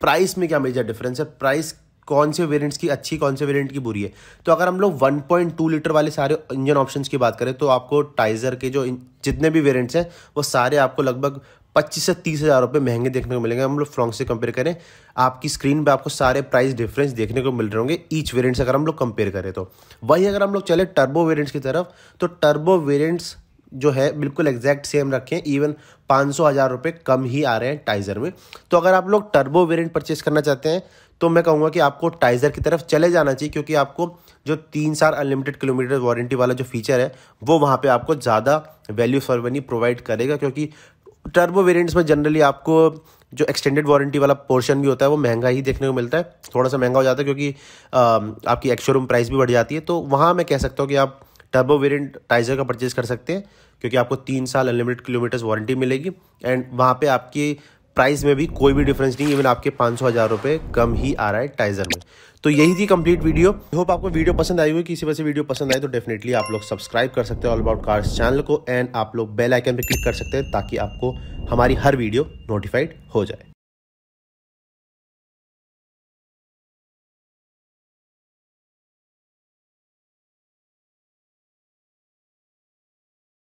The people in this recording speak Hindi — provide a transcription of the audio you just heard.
प्राइस में क्या मेजर डिफरेंस है प्राइस कौन से वेरिएंट्स की अच्छी कौन से वेरिएंट की बुरी है तो अगर हम लोग 1.2 लीटर वाले सारे इंजन ऑप्शंस की बात करें तो आपको टाइजर के जो जितने भी वेरिएंट्स हैं वो सारे आपको लगभग पच्चीस से तीस हज़ार रुपये महंगे देखने को मिलेंगे हम लोग फ्रॉन्ग से कंपेयर करें आपकी स्क्रीन पे आपको सारे प्राइस डिफरेंस देखने को मिल रहे होंगे ईच वेरियंट्स अगर हम लोग कंपेयर करें तो वहीं अगर हम लोग चले टर्बो वेरियंट्स की तरफ तो टर्बो वेरियंट्स जो है बिल्कुल एग्जैक्ट सेम रखें इवन पाँच सौ हज़ार रुपये कम ही आ रहे हैं टाइज़र में तो अगर आप लोग टर्बो वेरिएंट परचेस करना चाहते हैं तो मैं कहूँगा कि आपको टाइज़र की तरफ चले जाना चाहिए क्योंकि आपको जो तीन साल अनलिमिटेड किलोमीटर वारंटी वाला जो फीचर है वो वहाँ पर आपको ज़्यादा वैल्यू फॉर मनी प्रोवाइड करेगा क्योंकि टर्बो वेरियंट्स में जनरली आपको जो एक्सटेंडेड वारंटी वाला पोर्शन भी होता है वो महंगा ही देखने को मिलता है थोड़ा सा महंगा हो जाता है क्योंकि आ, आपकी एक्शोरूम प्राइस भी बढ़ जाती है तो वहाँ मैं कह सकता हूँ कि आप टर्बो वेरिएंट टाइजर का परचेज कर सकते हैं क्योंकि आपको तीन साल अनलिमिटेड किलोमीटर्स वारंटी मिलेगी एंड वहाँ पे आपकी प्राइस में भी कोई भी डिफरेंस नहीं इवन आपके पाँच सौ हज़ार रुपये कम ही आ रहा है टाइजर में तो यही थी कंप्लीट वीडियो होप आपको वीडियो पसंद आई हुई किसी वजह से वीडियो पसंद आए तो डेफिनेटली आप लोग सब्सक्राइब कर सकते हैं ऑल अबाउट कार्स चैनल को एंड आप लोग बेल आइकन पर क्लिक कर सकते हैं ताकि आपको हमारी हर वीडियो नोटिफाइड हो जाए